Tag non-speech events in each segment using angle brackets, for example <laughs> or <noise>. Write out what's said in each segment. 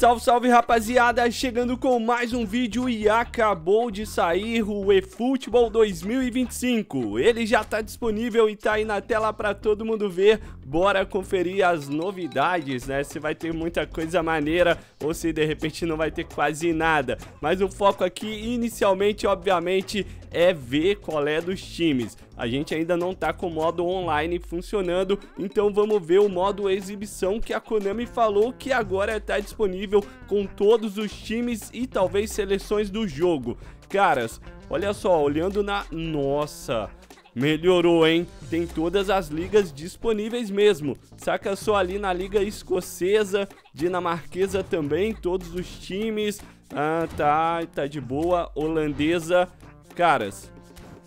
Salve, salve rapaziada, chegando com mais um vídeo e acabou de sair o eFootball 2025 Ele já tá disponível e tá aí na tela pra todo mundo ver bora conferir as novidades, né? Se vai ter muita coisa maneira ou se de repente não vai ter quase nada. Mas o foco aqui, inicialmente, obviamente, é ver qual é dos times. A gente ainda não tá com o modo online funcionando, então vamos ver o modo exibição que a Konami falou que agora está disponível com todos os times e talvez seleções do jogo. Caras, olha só, olhando na... Nossa... Melhorou, hein? Tem todas as ligas disponíveis mesmo. Saca só ali na liga escocesa, dinamarquesa também, todos os times. Ah, tá, tá de boa. Holandesa. Caras,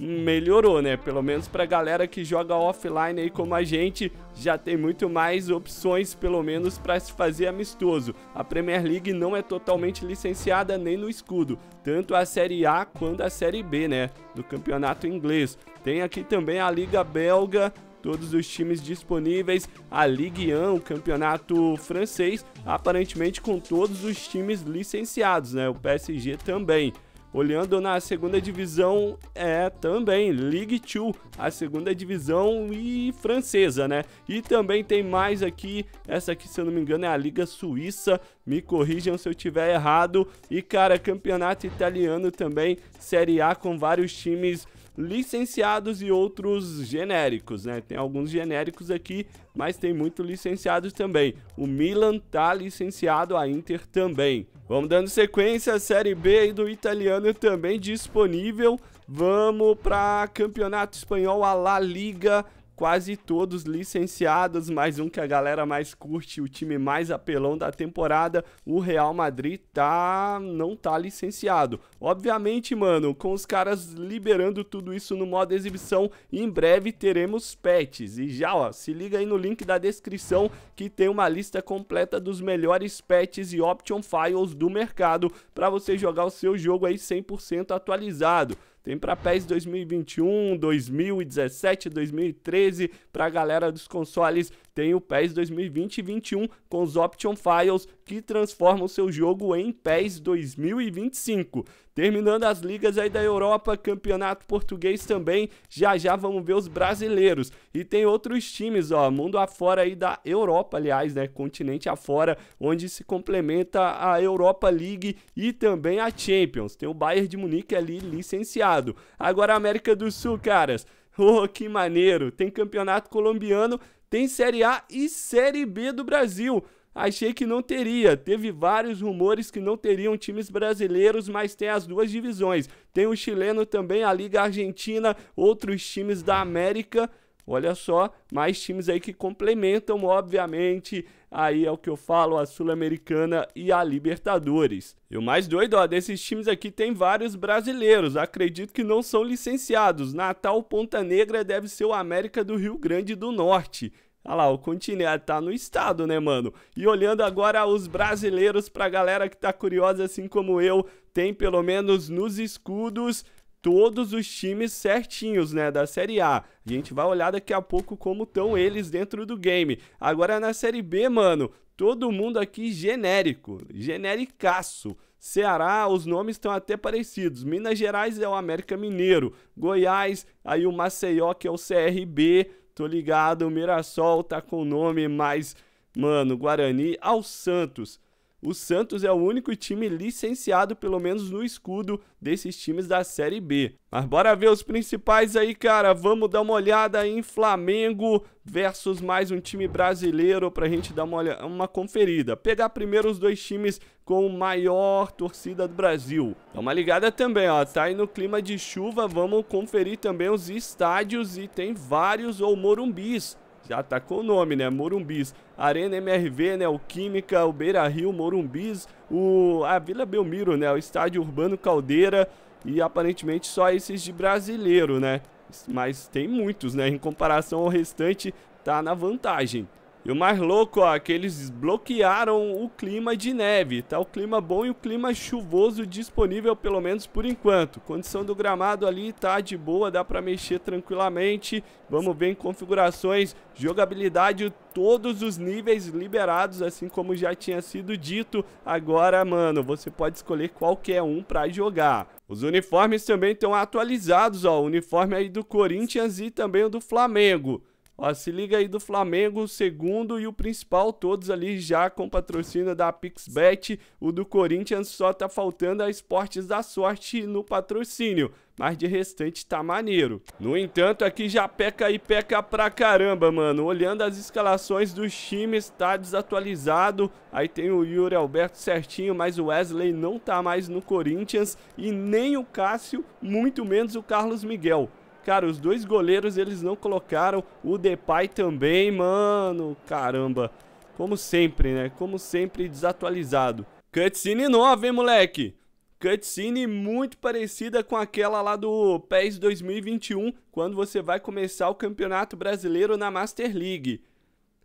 melhorou, né? Pelo menos pra galera que joga offline aí como a gente, já tem muito mais opções, pelo menos, para se fazer amistoso. A Premier League não é totalmente licenciada nem no escudo, tanto a Série A quanto a Série B, né? Do campeonato inglês. Tem aqui também a Liga Belga, todos os times disponíveis, a Ligue 1, o campeonato francês, aparentemente com todos os times licenciados, né? O PSG também. Olhando na segunda divisão, é também Ligue 2, a segunda divisão e francesa, né? E também tem mais aqui, essa aqui, se eu não me engano, é a Liga Suíça. Me corrijam se eu tiver errado. E, cara, campeonato italiano também, Série A com vários times licenciados e outros genéricos, né? Tem alguns genéricos aqui, mas tem muito licenciados também. O Milan tá licenciado, a Inter também. Vamos dando sequência, a Série B do italiano também disponível. Vamos para Campeonato Espanhol, a La Liga quase todos licenciados, mais um que a galera mais curte, o time mais apelão da temporada, o Real Madrid tá não tá licenciado. Obviamente, mano, com os caras liberando tudo isso no modo exibição, em breve teremos pets. E já, ó, se liga aí no link da descrição que tem uma lista completa dos melhores pets e option files do mercado para você jogar o seu jogo aí 100% atualizado. Tem para PES 2021, 2017, 2013, para a galera dos consoles, tem o PES 2020 e 21 com os Option Files que transformam o seu jogo em PES 2025. Terminando as ligas aí da Europa, campeonato português também, já já vamos ver os brasileiros. E tem outros times, ó, mundo afora aí da Europa, aliás, né, continente afora, onde se complementa a Europa League e também a Champions. Tem o Bayern de Munique ali licenciado lado. Agora América do Sul, caras. Oh, que maneiro! Tem campeonato colombiano, tem Série A e Série B do Brasil. Achei que não teria. Teve vários rumores que não teriam times brasileiros, mas tem as duas divisões. Tem o chileno também, a Liga Argentina, outros times da América. Olha só, mais times aí que complementam, obviamente, aí é o que eu falo, a Sul-Americana e a Libertadores. E o mais doido, ó, desses times aqui tem vários brasileiros, acredito que não são licenciados. Natal Ponta Negra deve ser o América do Rio Grande do Norte. Olha lá, o continente ah, tá no estado, né, mano? E olhando agora os brasileiros, pra galera que tá curiosa assim como eu, tem pelo menos nos escudos todos os times certinhos, né, da Série A. A gente vai olhar daqui a pouco como estão eles dentro do game. Agora na Série B, mano, todo mundo aqui genérico, genericaço. Ceará, os nomes estão até parecidos. Minas Gerais é o América Mineiro, Goiás, aí o Maceió que é o CRB, tô ligado, o Mirassol tá com o nome mais, mano, Guarani ao Santos o Santos é o único time licenciado, pelo menos no escudo, desses times da Série B. Mas bora ver os principais aí, cara. Vamos dar uma olhada em Flamengo versus mais um time brasileiro pra gente dar uma, olha, uma conferida. Pegar primeiro os dois times com maior torcida do Brasil. Dá uma ligada também, ó. Tá aí no clima de chuva, vamos conferir também os estádios e tem vários ou morumbis já tá com o nome, né? Morumbis. Arena MRV, né? O Química, o Beira Rio, Morumbis, o... a Vila Belmiro, né? O Estádio Urbano Caldeira e aparentemente só esses de brasileiro, né? Mas tem muitos, né? Em comparação ao restante, tá na vantagem. E o mais louco, ó, é que eles bloquearam o clima de neve. Tá o clima bom e o clima chuvoso disponível, pelo menos por enquanto. Condição do gramado ali tá de boa, dá pra mexer tranquilamente. Vamos ver em configurações, jogabilidade, todos os níveis liberados, assim como já tinha sido dito. Agora, mano, você pode escolher qualquer um pra jogar. Os uniformes também estão atualizados, ó. O uniforme aí do Corinthians e também o do Flamengo. Ó, se liga aí do Flamengo, o segundo e o principal, todos ali já com patrocínio da Pixbet. O do Corinthians só tá faltando a Esportes da Sorte no patrocínio, mas de restante tá maneiro. No entanto, aqui já peca e peca pra caramba, mano. Olhando as escalações dos times, tá desatualizado. Aí tem o Yuri Alberto certinho, mas o Wesley não tá mais no Corinthians e nem o Cássio, muito menos o Carlos Miguel. Cara, os dois goleiros, eles não colocaram. O Depay também, mano. Caramba. Como sempre, né? Como sempre, desatualizado. Cutscene nova, hein, moleque? Cutscene muito parecida com aquela lá do PES 2021, quando você vai começar o Campeonato Brasileiro na Master League.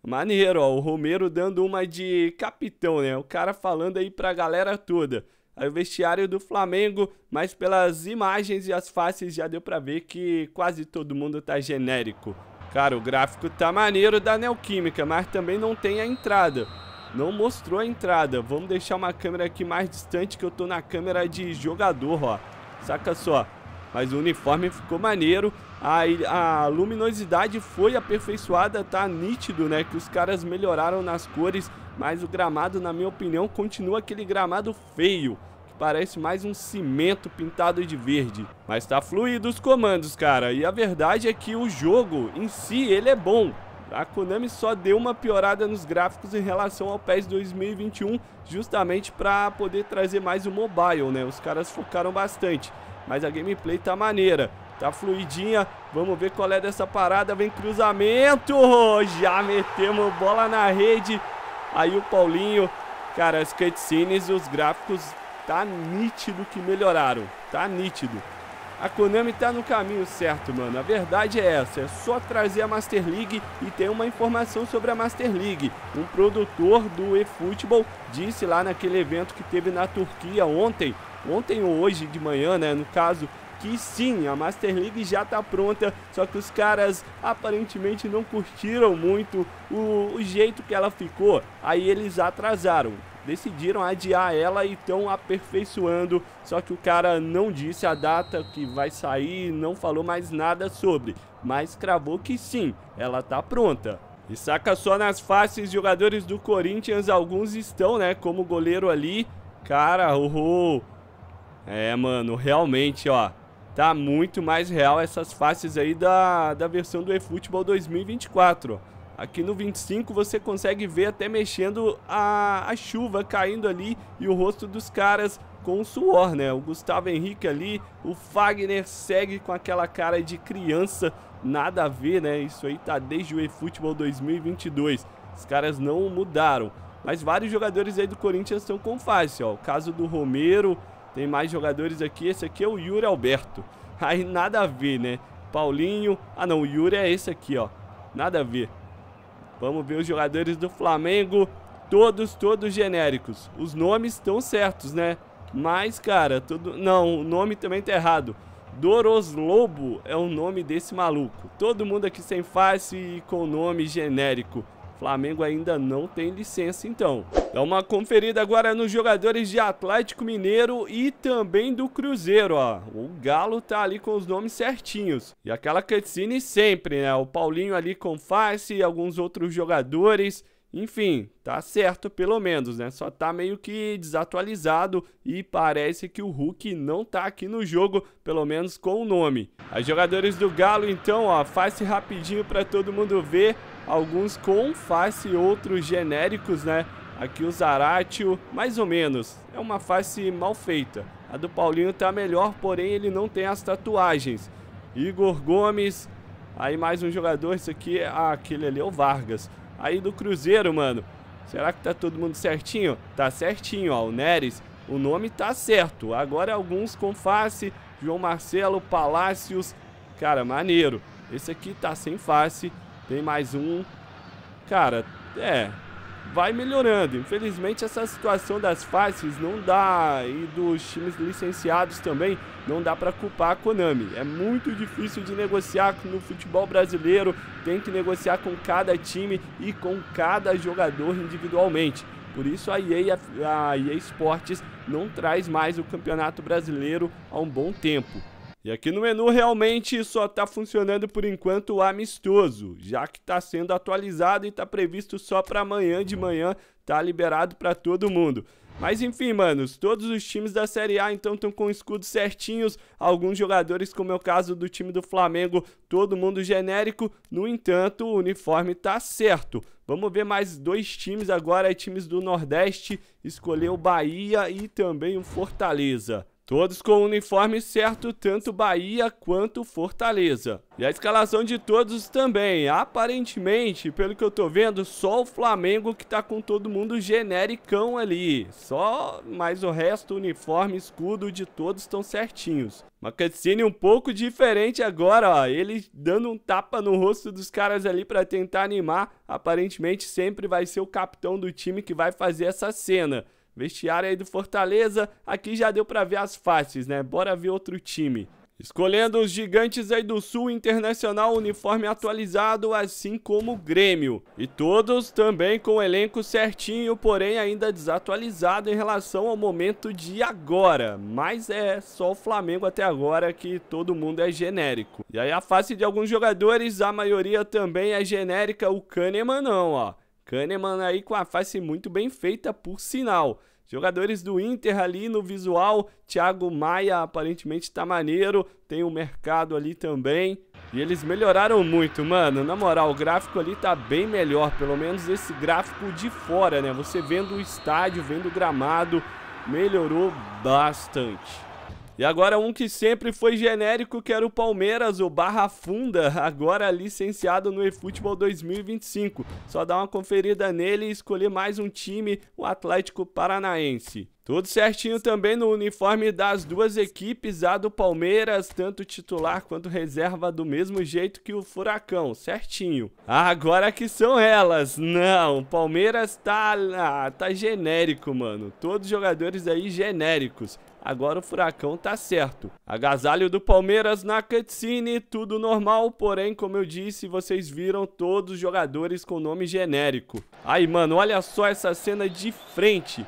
Maneiro, ó, o Romero dando uma de capitão, né? O cara falando aí pra galera toda o vestiário do Flamengo, mas pelas imagens e as faces já deu pra ver que quase todo mundo tá genérico. Cara, o gráfico tá maneiro da Neoquímica, mas também não tem a entrada. Não mostrou a entrada. Vamos deixar uma câmera aqui mais distante que eu tô na câmera de jogador, ó. Saca só. Mas o uniforme ficou maneiro. A, a luminosidade foi aperfeiçoada, tá nítido, né? Que os caras melhoraram nas cores mas o gramado, na minha opinião, continua aquele gramado feio, que parece mais um cimento pintado de verde. Mas tá fluido os comandos, cara, e a verdade é que o jogo em si, ele é bom. A Konami só deu uma piorada nos gráficos em relação ao PES 2021, justamente para poder trazer mais o mobile, né? Os caras focaram bastante, mas a gameplay tá maneira. Tá fluidinha, vamos ver qual é dessa parada, vem cruzamento, já metemos bola na rede, Aí o Paulinho, cara, as cutscenes e os gráficos tá nítido que melhoraram, tá nítido. A Konami tá no caminho certo, mano. A verdade é essa, é só trazer a Master League e tem uma informação sobre a Master League. Um produtor do eFootball disse lá naquele evento que teve na Turquia ontem, ontem ou hoje de manhã, né, no caso, que sim, a Master League já está pronta, só que os caras aparentemente não curtiram muito o, o jeito que ela ficou, aí eles atrasaram decidiram adiar ela e estão aperfeiçoando. Só que o cara não disse a data que vai sair, não falou mais nada sobre, mas cravou que sim, ela tá pronta. E saca só nas faces, jogadores do Corinthians, alguns estão, né, como goleiro ali. Cara, uhul. Oh, oh. É, mano, realmente, ó tá muito mais real essas faces aí da, da versão do eFootball 2024. Aqui no 25 você consegue ver até mexendo a, a chuva caindo ali e o rosto dos caras com suor, né? O Gustavo Henrique ali, o Fagner segue com aquela cara de criança, nada a ver, né? Isso aí tá desde o eFootball 2022. Os caras não mudaram. Mas vários jogadores aí do Corinthians estão com face, ó. O caso do Romero, tem mais jogadores aqui. Esse aqui é o Yuri Alberto. Aí nada a ver, né? Paulinho. Ah, não. O Yuri é esse aqui, ó. Nada a ver. Vamos ver os jogadores do Flamengo. Todos, todos genéricos. Os nomes estão certos, né? Mas, cara, tudo... Não, o nome também tá errado. Doroslobo é o nome desse maluco. Todo mundo aqui sem face e com nome genérico. Flamengo ainda não tem licença então. Dá uma conferida agora nos jogadores de Atlético Mineiro e também do Cruzeiro, ó. O Galo tá ali com os nomes certinhos. E aquela cutscene sempre, né? O Paulinho ali com face e alguns outros jogadores. Enfim, tá certo pelo menos, né? Só tá meio que desatualizado e parece que o Hulk não tá aqui no jogo, pelo menos com o nome. Os jogadores do Galo então, ó, face rapidinho para todo mundo ver alguns com face e outros genéricos, né? Aqui o Zaratio, mais ou menos, é uma face mal feita. A do Paulinho tá melhor, porém ele não tem as tatuagens. Igor Gomes, aí mais um jogador, isso aqui, é, ah, aquele ali é o Vargas. Aí do Cruzeiro, mano, será que tá todo mundo certinho? Tá certinho, ó, o Neres, o nome tá certo. Agora alguns com face, João Marcelo, Palácios, cara, maneiro. Esse aqui tá sem face, tem mais um. Cara, é. Vai melhorando. Infelizmente, essa situação das faces não dá. E dos times licenciados também. Não dá para culpar a Konami. É muito difícil de negociar no futebol brasileiro. Tem que negociar com cada time e com cada jogador individualmente. Por isso a EA, a EA Sports não traz mais o Campeonato Brasileiro há um bom tempo. E aqui no menu realmente só está funcionando por enquanto o amistoso, já que está sendo atualizado e está previsto só para amanhã de uhum. manhã, tá liberado para todo mundo. Mas enfim, manos, todos os times da Série A então estão com escudos certinhos, alguns jogadores, como é o caso do time do Flamengo, todo mundo genérico, no entanto, o uniforme tá certo. Vamos ver mais dois times agora, é times do Nordeste, escolheu o Bahia e também o Fortaleza. Todos com o uniforme certo, tanto Bahia quanto Fortaleza. E a escalação de todos também. Aparentemente, pelo que eu tô vendo, só o Flamengo que tá com todo mundo genericão ali. Só, mas o resto, uniforme, escudo de todos estão certinhos. Uma cutscene um pouco diferente agora, ó. Ele dando um tapa no rosto dos caras ali para tentar animar. Aparentemente, sempre vai ser o capitão do time que vai fazer essa cena. Vestiário aí do Fortaleza, aqui já deu para ver as faces, né? Bora ver outro time. Escolhendo os gigantes aí do Sul Internacional, uniforme atualizado, assim como o Grêmio. E todos também com o elenco certinho, porém ainda desatualizado em relação ao momento de agora. Mas é só o Flamengo até agora que todo mundo é genérico. E aí a face de alguns jogadores, a maioria também é genérica, o Kahneman não, ó. Kahneman aí com a face muito bem feita, por sinal. Jogadores do Inter ali no visual, Thiago Maia aparentemente tá maneiro, tem o um mercado ali também. E eles melhoraram muito, mano. Na moral, o gráfico ali tá bem melhor, pelo menos esse gráfico de fora, né? Você vendo o estádio, vendo o gramado, melhorou bastante. E agora um que sempre foi genérico, que era o Palmeiras, o Barra Funda, <laughs> agora licenciado no eFootball 2025. Só dá uma conferida nele e escolher mais um time, o Atlético Paranaense. Tudo certinho também no uniforme das duas equipes, a do Palmeiras, tanto titular quanto reserva, do mesmo jeito que o Furacão, certinho. Agora que são elas, não, o Palmeiras tá, ah, tá genérico, mano, todos os jogadores aí genéricos. Agora o furacão tá certo. Agasalho do Palmeiras na cutscene, tudo normal, porém, como eu disse, vocês viram todos os jogadores com nome genérico. Aí, mano, olha só essa cena de frente.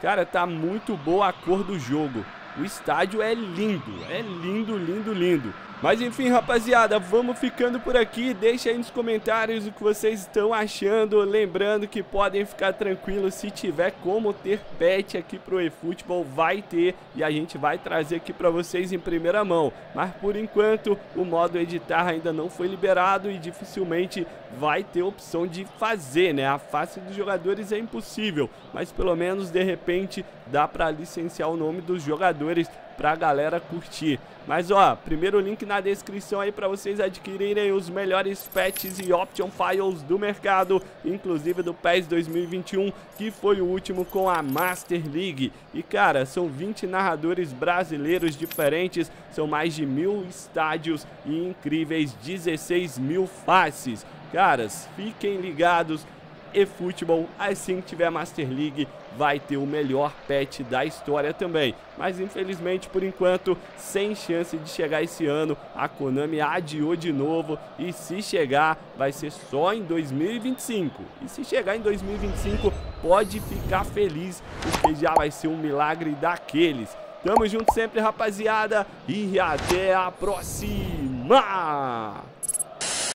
Cara, tá muito boa a cor do jogo. O estádio é lindo, é lindo, lindo, lindo. Mas enfim, rapaziada, vamos ficando por aqui. Deixa aí nos comentários o que vocês estão achando. Lembrando que podem ficar tranquilos se tiver como ter pet aqui pro eFootball, vai ter e a gente vai trazer aqui para vocês em primeira mão. Mas por enquanto, o modo editar ainda não foi liberado e dificilmente vai ter opção de fazer, né? A face dos jogadores é impossível, mas pelo menos de repente dá para licenciar o nome dos jogadores pra galera curtir. Mas ó, primeiro link na descrição aí para vocês adquirirem os melhores patches e option files do mercado, inclusive do PES 2021, que foi o último com a Master League. E cara, são 20 narradores brasileiros diferentes, são mais de mil estádios e incríveis 16 mil faces. Caras, fiquem ligados e futebol. Assim que tiver Master League, vai ter o melhor pet da história também. Mas infelizmente, por enquanto, sem chance de chegar esse ano, a Konami adiou de novo e se chegar, vai ser só em 2025. E se chegar em 2025, pode ficar feliz, porque já vai ser um milagre daqueles. Tamo junto sempre, rapaziada, e até a próxima!